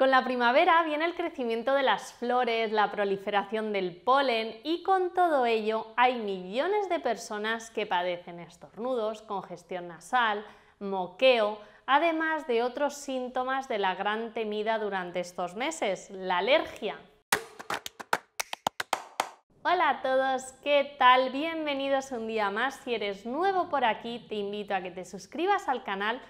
Con la primavera viene el crecimiento de las flores, la proliferación del polen y con todo ello hay millones de personas que padecen estornudos, congestión nasal, moqueo, además de otros síntomas de la gran temida durante estos meses, la alergia. Hola a todos, ¿qué tal? Bienvenidos un día más. Si eres nuevo por aquí, te invito a que te suscribas al canal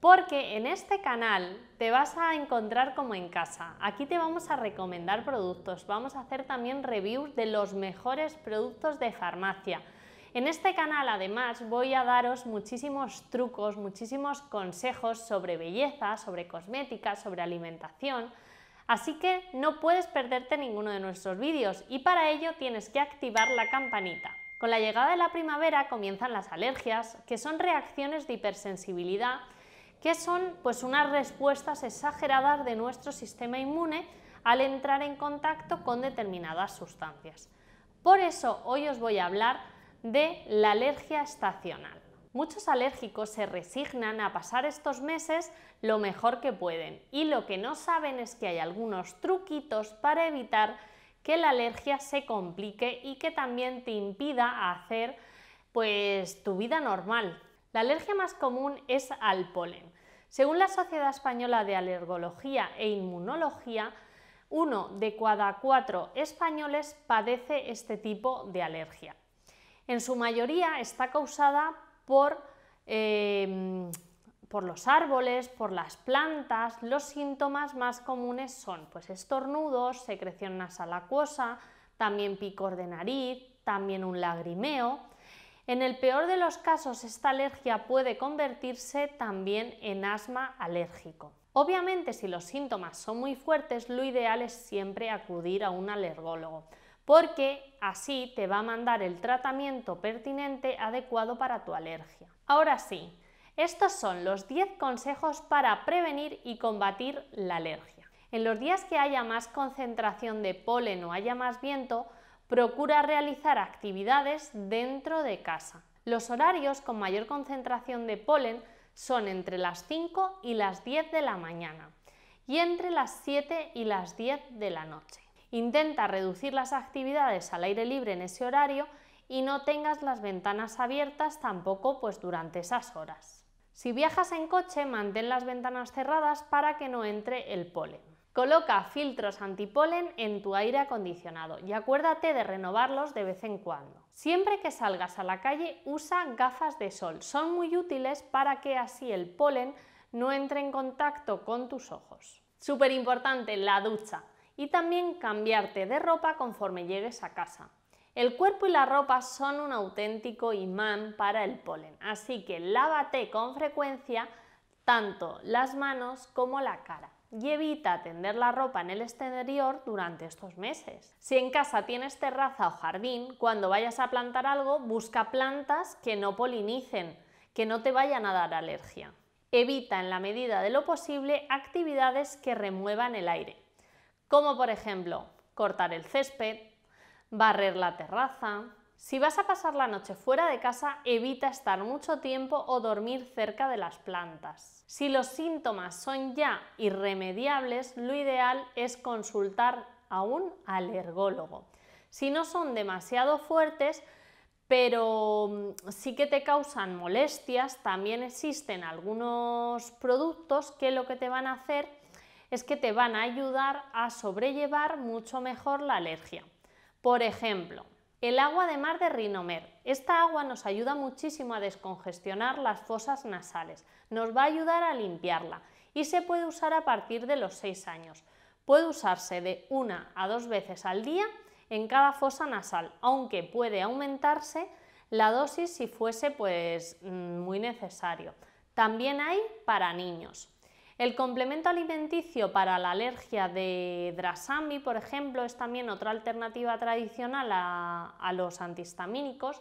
porque en este canal te vas a encontrar como en casa. Aquí te vamos a recomendar productos, vamos a hacer también reviews de los mejores productos de farmacia. En este canal además voy a daros muchísimos trucos, muchísimos consejos sobre belleza, sobre cosmética, sobre alimentación, así que no puedes perderte ninguno de nuestros vídeos y para ello tienes que activar la campanita. Con la llegada de la primavera comienzan las alergias, que son reacciones de hipersensibilidad que son pues unas respuestas exageradas de nuestro sistema inmune al entrar en contacto con determinadas sustancias. Por eso hoy os voy a hablar de la alergia estacional. Muchos alérgicos se resignan a pasar estos meses lo mejor que pueden y lo que no saben es que hay algunos truquitos para evitar que la alergia se complique y que también te impida hacer pues tu vida normal, la alergia más común es al polen. Según la Sociedad Española de Alergología e Inmunología, uno de cada cuatro españoles padece este tipo de alergia. En su mayoría está causada por, em, los árboles, por las plantas. Los síntomas más comunes son pues, estornudos, secreción nasal acuosa, también picor de nariz, también un lagrimeo. En el peor de los casos, esta alergia puede convertirse también en asma alérgico. Obviamente, si los síntomas son muy fuertes, lo ideal es siempre acudir a un alergólogo, porque así te va a mandar el tratamiento pertinente adecuado para tu alergia. Ahora sí, estos son los 10 consejos para prevenir y combatir la alergia. En los días que haya más concentración de polen o haya más viento, Procura realizar actividades dentro de casa. Los horarios con mayor concentración de polen son entre las 5 y las 10 de la mañana y entre las 7 y las 10 de la noche. Intenta reducir las actividades al aire libre en ese horario y no tengas las ventanas abiertas tampoco pues durante esas horas. Si viajas en coche, mantén las ventanas cerradas para que no entre el polen. Coloca filtros antipolen en tu aire acondicionado y acuérdate de renovarlos de vez en cuando. Siempre que salgas a la calle usa gafas de sol. Son muy útiles para que así el polen no entre en contacto con tus ojos. Súper importante, la ducha. Y también cambiarte de ropa conforme llegues a casa. El cuerpo y la ropa son un auténtico imán para el polen, así que lávate con frecuencia tanto las manos como la cara y evita tender la ropa en el exterior durante estos meses. Si en casa tienes terraza o jardín, cuando vayas a plantar algo, busca plantas que no polinicen, que no te vayan a dar alergia. Evita en la medida de lo posible actividades que remuevan el aire, como por ejemplo cortar el césped, barrer la terraza, si vas a pasar la noche fuera de casa, evita estar mucho tiempo o dormir cerca de las plantas. Si los síntomas son ya irremediables, lo ideal es consultar a un alergólogo. Si no son demasiado fuertes, pero mm, sí que te causan molestias, también existen algunos productos que lo que te van a hacer es que te van a ayudar a sobrellevar mucho mejor la alergia. Por ejemplo, el agua de mar de Rinomer. Esta agua nos ayuda muchísimo a descongestionar las fosas nasales, nos va a ayudar a limpiarla y se puede usar a partir de los 6 años. Puede usarse de una a dos veces al día en cada fosa nasal, aunque puede aumentarse la dosis si fuese pues mm, muy necesario. También hay para niños. El complemento alimenticio para la alergia de Drasambi, por ejemplo, es también otra alternativa tradicional a, los antihistamínicos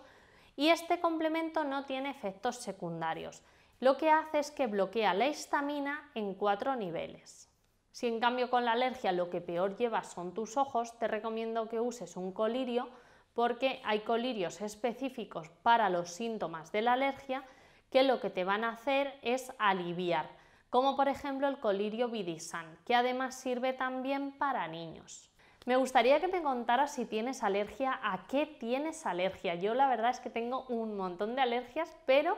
y este complemento no tiene efectos secundarios. Lo que hace es que bloquea la histamina en cuatro niveles. Si en cambio con la alergia lo que peor llevas son tus ojos, te recomiendo que uses un colirio porque hay colirios específicos para los síntomas de la alergia que lo que te van a hacer es aliviar como por ejemplo el colirio vidisan, que además sirve también para niños. Me gustaría que me contaras si tienes alergia, a qué tienes alergia. Yo la verdad es que tengo un montón de alergias, pero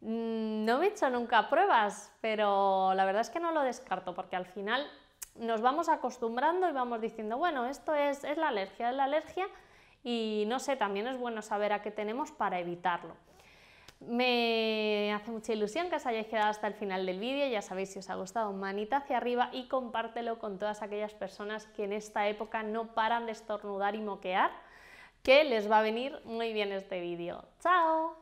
mm, no me he hecho nunca pruebas, pero la verdad es que no lo descarto porque al final nos vamos acostumbrando y vamos diciendo, bueno, esto es, es la alergia, es la alergia y no sé, también es bueno saber a qué tenemos para evitarlo. Me hace mucha ilusión que os hayáis quedado hasta el final del vídeo, ya sabéis si os ha gustado, manita hacia arriba y compártelo con todas aquellas personas que en esta época no paran de estornudar y moquear, que les va a venir muy bien este vídeo. ¡Chao!